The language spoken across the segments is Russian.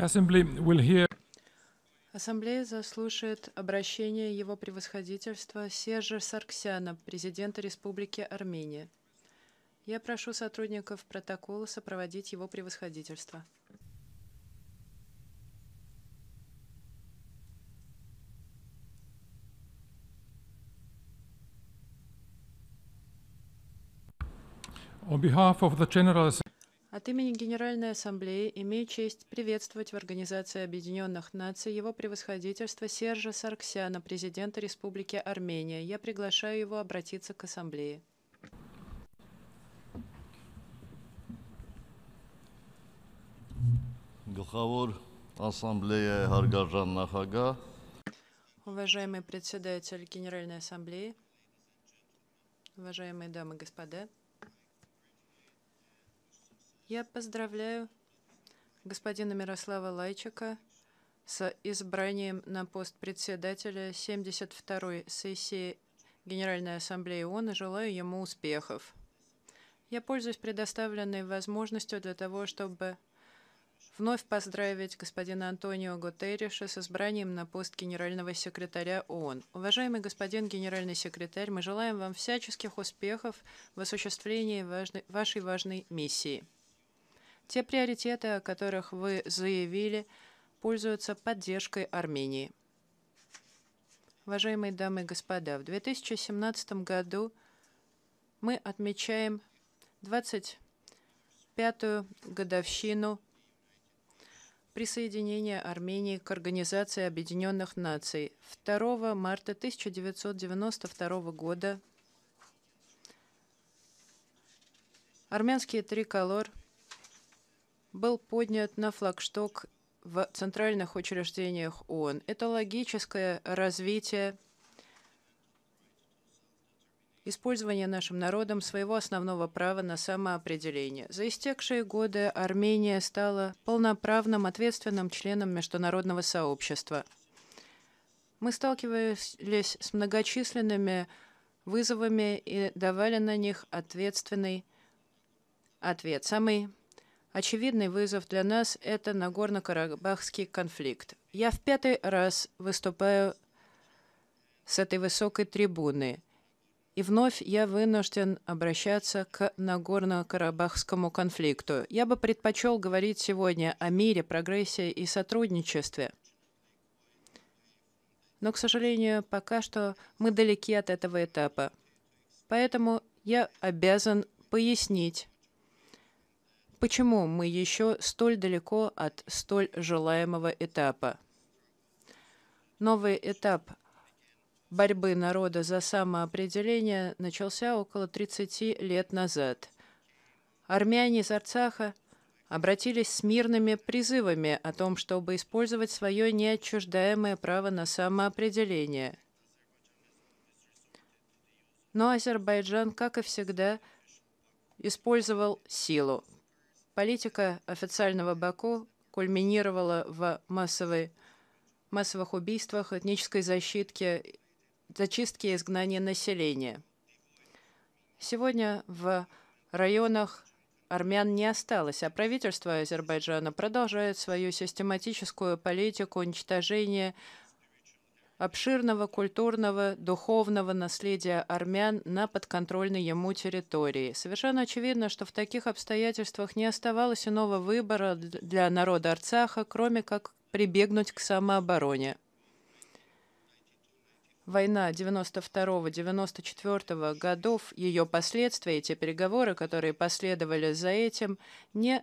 Ассамблея заслушает обращение Его Превосходительства Сержа Сарксяна, президента Республики Армения. Я прошу сотрудников протокола сопроводить Его Превосходительство. On behalf of the General Assembly, от имени Генеральной Ассамблеи имею честь приветствовать в Организации Объединенных Наций его превосходительство Сержа Сарксяна, президента Республики Армения. Я приглашаю его обратиться к Ассамблее. ассамблея հարգարժան նախագահ Уважаемый председатель Генеральной Ассамблеи, уважаемые дамы и господа, я поздравляю господина Мирослава Лайчика с избранием на пост председателя 72-й сессии Генеральной Ассамблеи ООН и желаю ему успехов. Я пользуюсь предоставленной возможностью для того, чтобы вновь поздравить господина Антонио Гутерриша с избранием на пост генерального секретаря ООН. Уважаемый господин генеральный секретарь, мы желаем вам всяческих успехов в осуществлении важной, вашей важной миссии. Те приоритеты, о которых вы заявили, пользуются поддержкой Армении. Уважаемые дамы и господа, в 2017 году мы отмечаем 25-ю годовщину присоединения Армении к Организации Объединенных Наций. 2 марта 1992 года армянский триколор – был поднят на флагшток в центральных учреждениях ООН. Это логическое развитие использования нашим народом своего основного права на самоопределение. За истекшие годы Армения стала полноправным ответственным членом международного сообщества. Мы сталкивались с многочисленными вызовами и давали на них ответственный ответ. Самый Очевидный вызов для нас – это Нагорно-Карабахский конфликт. Я в пятый раз выступаю с этой высокой трибуны. И вновь я вынужден обращаться к Нагорно-Карабахскому конфликту. Я бы предпочел говорить сегодня о мире, прогрессе и сотрудничестве. Но, к сожалению, пока что мы далеки от этого этапа. Поэтому я обязан пояснить, Почему мы еще столь далеко от столь желаемого этапа? Новый этап борьбы народа за самоопределение начался около 30 лет назад. Армяне из Арцаха обратились с мирными призывами о том, чтобы использовать свое неотчуждаемое право на самоопределение. Но Азербайджан, как и всегда, использовал силу. Политика официального Баку кульминировала в массовой, массовых убийствах, этнической защитке, зачистке и изгнании населения. Сегодня в районах армян не осталось, а правительство Азербайджана продолжает свою систематическую политику уничтожения обширного культурного, духовного наследия армян на подконтрольной ему территории. Совершенно очевидно, что в таких обстоятельствах не оставалось иного выбора для народа Арцаха, кроме как прибегнуть к самообороне. Война 92-94 годов, ее последствия и те переговоры, которые последовали за этим, не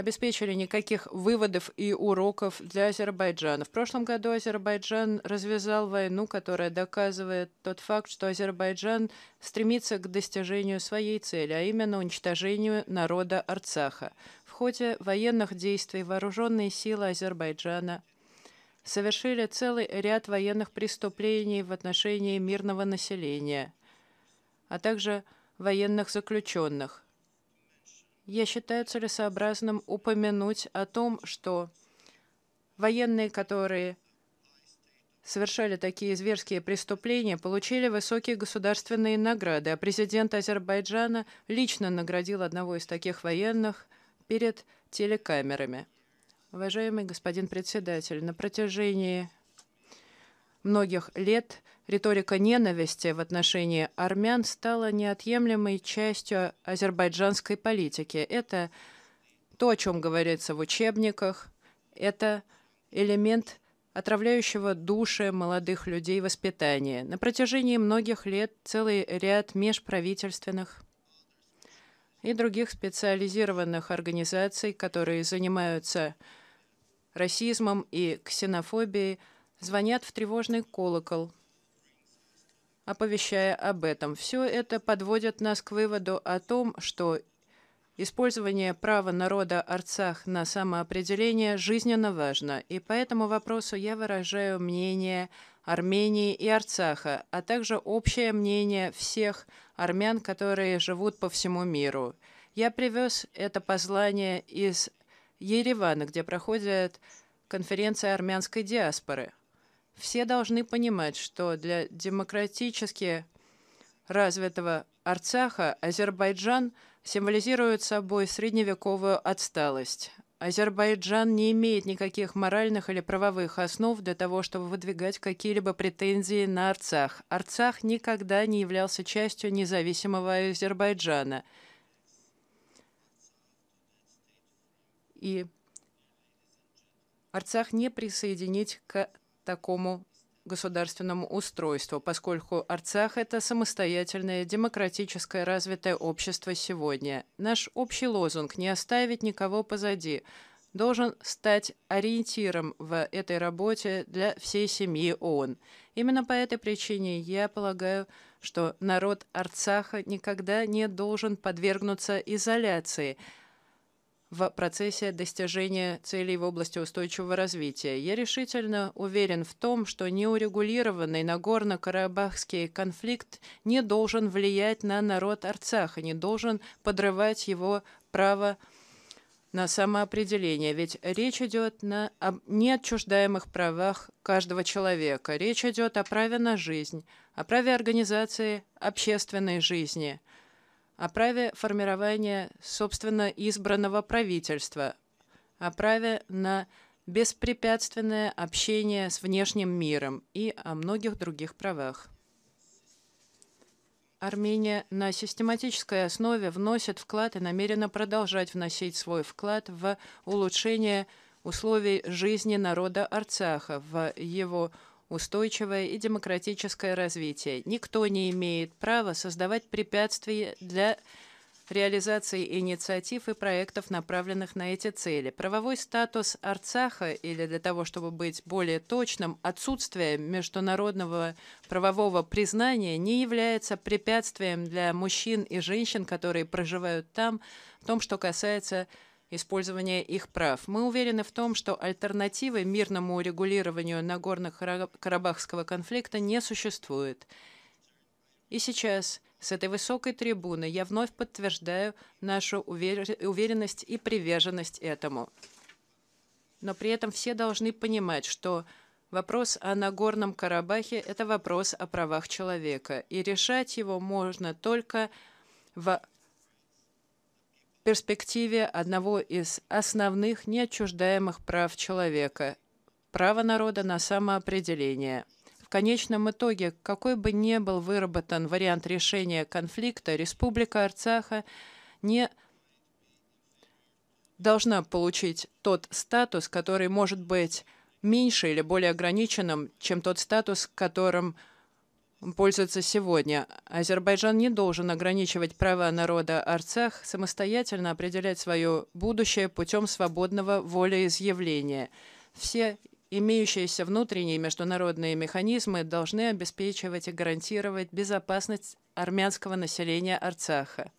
обеспечили никаких выводов и уроков для Азербайджана. В прошлом году Азербайджан развязал войну, которая доказывает тот факт, что Азербайджан стремится к достижению своей цели, а именно уничтожению народа Арцаха. В ходе военных действий вооруженные силы Азербайджана совершили целый ряд военных преступлений в отношении мирного населения, а также военных заключенных – я считаю целесообразным упомянуть о том, что военные, которые совершали такие зверские преступления, получили высокие государственные награды, а президент Азербайджана лично наградил одного из таких военных перед телекамерами. Уважаемый господин председатель, на протяжении многих лет риторика ненависти в отношении армян стала неотъемлемой частью азербайджанской политики. Это то, о чем говорится в учебниках, это элемент отравляющего души молодых людей воспитания. На протяжении многих лет целый ряд межправительственных и других специализированных организаций, которые занимаются расизмом и ксенофобией, звонят в тревожный колокол, оповещая об этом. Все это подводит нас к выводу о том, что Использование права народа Арцах на самоопределение жизненно важно, и по этому вопросу я выражаю мнение Армении и Арцаха, а также общее мнение всех армян, которые живут по всему миру. Я привез это послание из Еревана, где проходит конференция армянской диаспоры – все должны понимать, что для демократически развитого Арцаха Азербайджан символизирует собой средневековую отсталость. Азербайджан не имеет никаких моральных или правовых основ для того, чтобы выдвигать какие-либо претензии на Арцах. Арцах никогда не являлся частью независимого Азербайджана. И Арцах не присоединить к такому государственному устройству, поскольку Арцах – это самостоятельное, демократическое, развитое общество сегодня. Наш общий лозунг «Не оставить никого позади» должен стать ориентиром в этой работе для всей семьи ООН. Именно по этой причине я полагаю, что народ Арцаха никогда не должен подвергнуться изоляции – в процессе достижения целей в области устойчивого развития. Я решительно уверен в том, что неурегулированный Нагорно-Карабахский конфликт не должен влиять на народ Арцаха, не должен подрывать его право на самоопределение, ведь речь идет на, о неотчуждаемых правах каждого человека. Речь идет о праве на жизнь, о праве организации общественной жизни – о праве формирования собственно избранного правительства, о праве на беспрепятственное общение с внешним миром и о многих других правах. Армения на систематической основе вносит вклад и намерена продолжать вносить свой вклад в улучшение условий жизни народа Арцаха, в его устойчивое и демократическое развитие. Никто не имеет права создавать препятствия для реализации инициатив и проектов, направленных на эти цели. Правовой статус Арцаха, или для того, чтобы быть более точным, отсутствие международного правового признания не является препятствием для мужчин и женщин, которые проживают там, в том, что касается использования их прав. Мы уверены в том, что альтернативы мирному регулированию Нагорно-Карабахского конфликта не существует. И сейчас с этой высокой трибуны я вновь подтверждаю нашу уверенность и приверженность этому. Но при этом все должны понимать, что вопрос о Нагорном Карабахе – это вопрос о правах человека, и решать его можно только в перспективе одного из основных неотчуждаемых прав человека – права народа на самоопределение. В конечном итоге, какой бы ни был выработан вариант решения конфликта, Республика Арцаха не должна получить тот статус, который может быть меньше или более ограниченным, чем тот статус, которым – пользуется сегодня. Азербайджан не должен ограничивать права народа Арцах самостоятельно определять свое будущее путем свободного волеизъявления. Все имеющиеся внутренние и международные механизмы должны обеспечивать и гарантировать безопасность армянского населения Арцаха.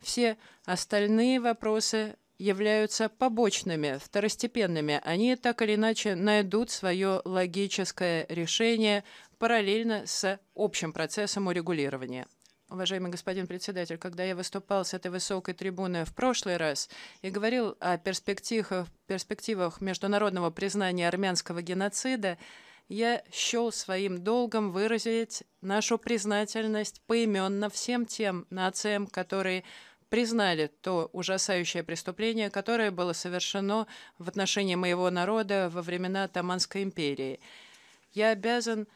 Все остальные вопросы являются побочными, второстепенными. Они так или иначе найдут свое логическое решение параллельно с общим процессом урегулирования. Уважаемый господин председатель, когда я выступал с этой высокой трибуны в прошлый раз и говорил о перспективах, перспективах международного признания армянского геноцида, я счел своим долгом выразить нашу признательность поименно всем тем нациям, которые признали то ужасающее преступление, которое было совершено в отношении моего народа во времена Таманской империи. Я обязан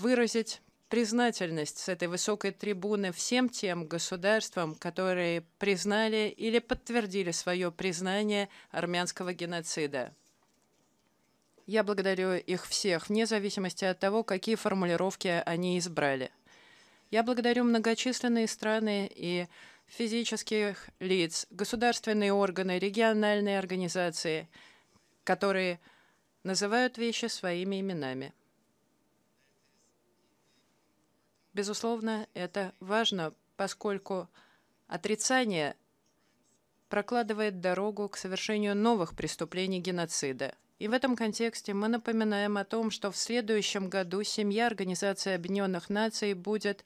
выразить признательность с этой высокой трибуны всем тем государствам, которые признали или подтвердили свое признание армянского геноцида. Я благодарю их всех, вне зависимости от того, какие формулировки они избрали. Я благодарю многочисленные страны и физических лиц, государственные органы, региональные организации, которые называют вещи своими именами – Безусловно, это важно, поскольку отрицание прокладывает дорогу к совершению новых преступлений геноцида. И в этом контексте мы напоминаем о том, что в следующем году семья Организации Объединенных Наций будет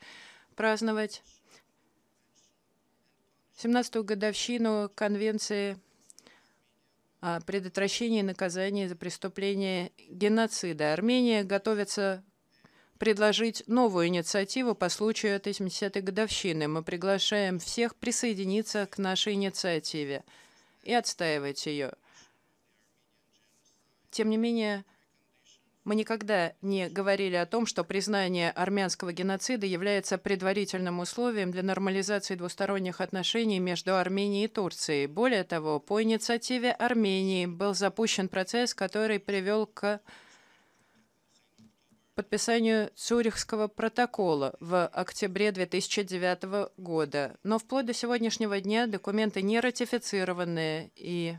праздновать 17-ю годовщину Конвенции о предотвращении наказания за преступление геноцида. Армения готовится предложить новую инициативу по случаю 80-й годовщины. Мы приглашаем всех присоединиться к нашей инициативе и отстаивать ее. Тем не менее, мы никогда не говорили о том, что признание армянского геноцида является предварительным условием для нормализации двусторонних отношений между Арменией и Турцией. Более того, по инициативе Армении был запущен процесс, который привел к подписанию Цюрихского протокола в октябре 2009 года, но вплоть до сегодняшнего дня документы не ратифицированы, и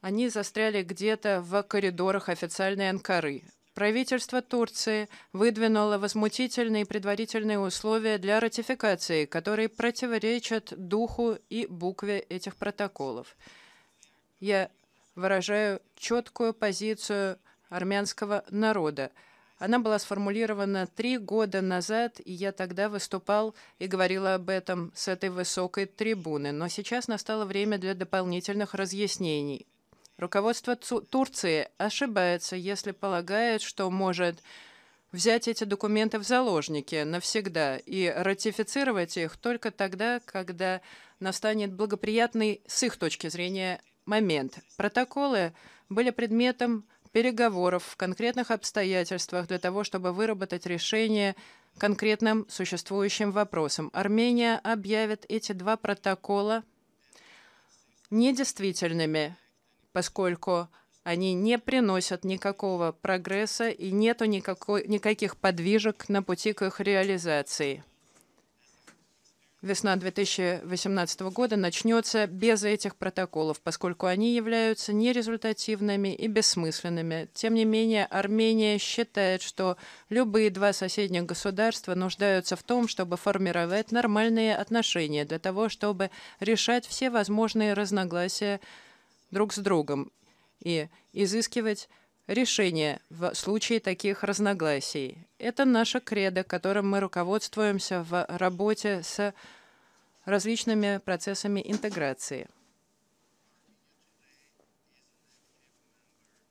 они застряли где-то в коридорах официальной Анкары. Правительство Турции выдвинуло возмутительные предварительные условия для ратификации, которые противоречат духу и букве этих протоколов. Я выражаю четкую позицию армянского народа. Она была сформулирована три года назад, и я тогда выступал и говорил об этом с этой высокой трибуны. Но сейчас настало время для дополнительных разъяснений. Руководство Турции ошибается, если полагает, что может взять эти документы в заложники навсегда и ратифицировать их только тогда, когда настанет благоприятный с их точки зрения момент. Протоколы были предметом переговоров в конкретных обстоятельствах для того, чтобы выработать решение конкретным существующим вопросам. Армения объявит эти два протокола недействительными, поскольку они не приносят никакого прогресса и нету никаких подвижек на пути к их реализации весна 2018 года начнется без этих протоколов, поскольку они являются нерезультативными и бессмысленными. Тем не менее, Армения считает, что любые два соседних государства нуждаются в том, чтобы формировать нормальные отношения для того, чтобы решать все возможные разногласия друг с другом и изыскивать решение в случае таких разногласий. Это наша кредо, которым мы руководствуемся в работе с различными процессами интеграции.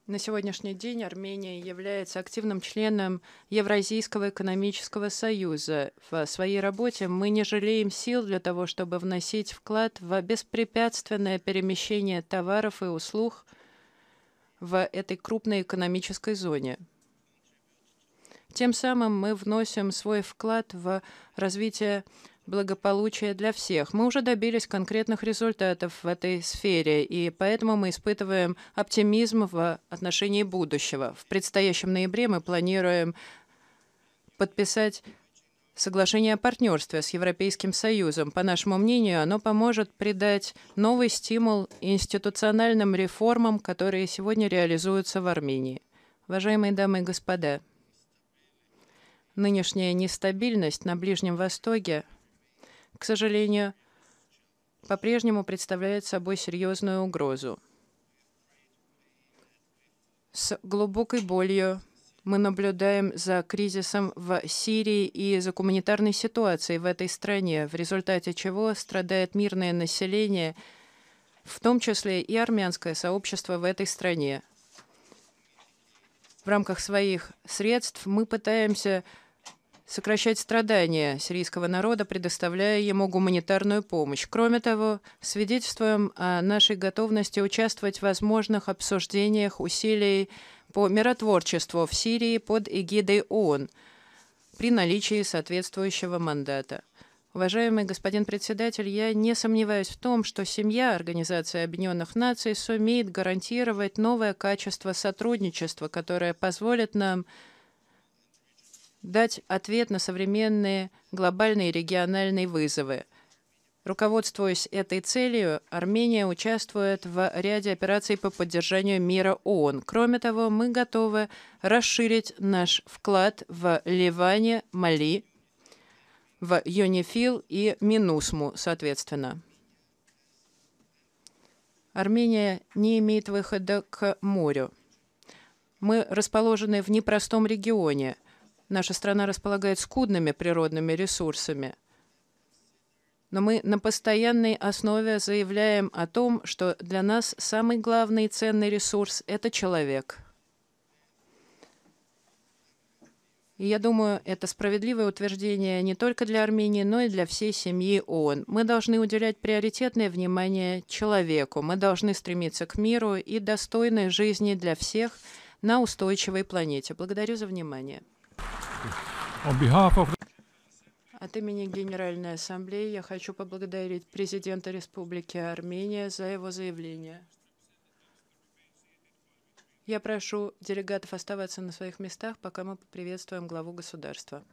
На сегодняшний день Армения является активным членом Евразийского экономического союза. В своей работе мы не жалеем сил для того, чтобы вносить вклад в беспрепятственное перемещение товаров и услуг в этой крупной экономической зоне. Тем самым мы вносим свой вклад в развитие благополучия для всех. Мы уже добились конкретных результатов в этой сфере, и поэтому мы испытываем оптимизм в отношении будущего. В предстоящем ноябре мы планируем подписать Соглашение о партнерстве с Европейским Союзом, по нашему мнению, оно поможет придать новый стимул институциональным реформам, которые сегодня реализуются в Армении. Уважаемые дамы и господа, нынешняя нестабильность на Ближнем Востоке, к сожалению, по-прежнему представляет собой серьезную угрозу. С глубокой болью мы наблюдаем за кризисом в Сирии и за гуманитарной ситуацией в этой стране, в результате чего страдает мирное население, в том числе и армянское сообщество в этой стране. В рамках своих средств мы пытаемся сокращать страдания сирийского народа, предоставляя ему гуманитарную помощь. Кроме того, свидетельствуем о нашей готовности участвовать в возможных обсуждениях усилий по миротворчеству в Сирии под эгидой ООН при наличии соответствующего мандата. Уважаемый господин председатель, я не сомневаюсь в том, что семья Организации Объединенных Наций сумеет гарантировать новое качество сотрудничества, которое позволит нам дать ответ на современные глобальные и региональные вызовы – Руководствуясь этой целью, Армения участвует в ряде операций по поддержанию мира ООН. Кроме того, мы готовы расширить наш вклад в Ливане, Мали, в ЮНИФИЛ и Минусму, соответственно. Армения не имеет выхода к морю. Мы расположены в непростом регионе. Наша страна располагает скудными природными ресурсами – но мы на постоянной основе заявляем о том, что для нас самый главный и ценный ресурс – это человек. И я думаю, это справедливое утверждение не только для Армении, но и для всей семьи ООН. Мы должны уделять приоритетное внимание человеку. Мы должны стремиться к миру и достойной жизни для всех на устойчивой планете. Благодарю за внимание. От имени Генеральной Ассамблеи я хочу поблагодарить президента Республики Армения за его заявление. Я прошу делегатов оставаться на своих местах, пока мы поприветствуем главу государства.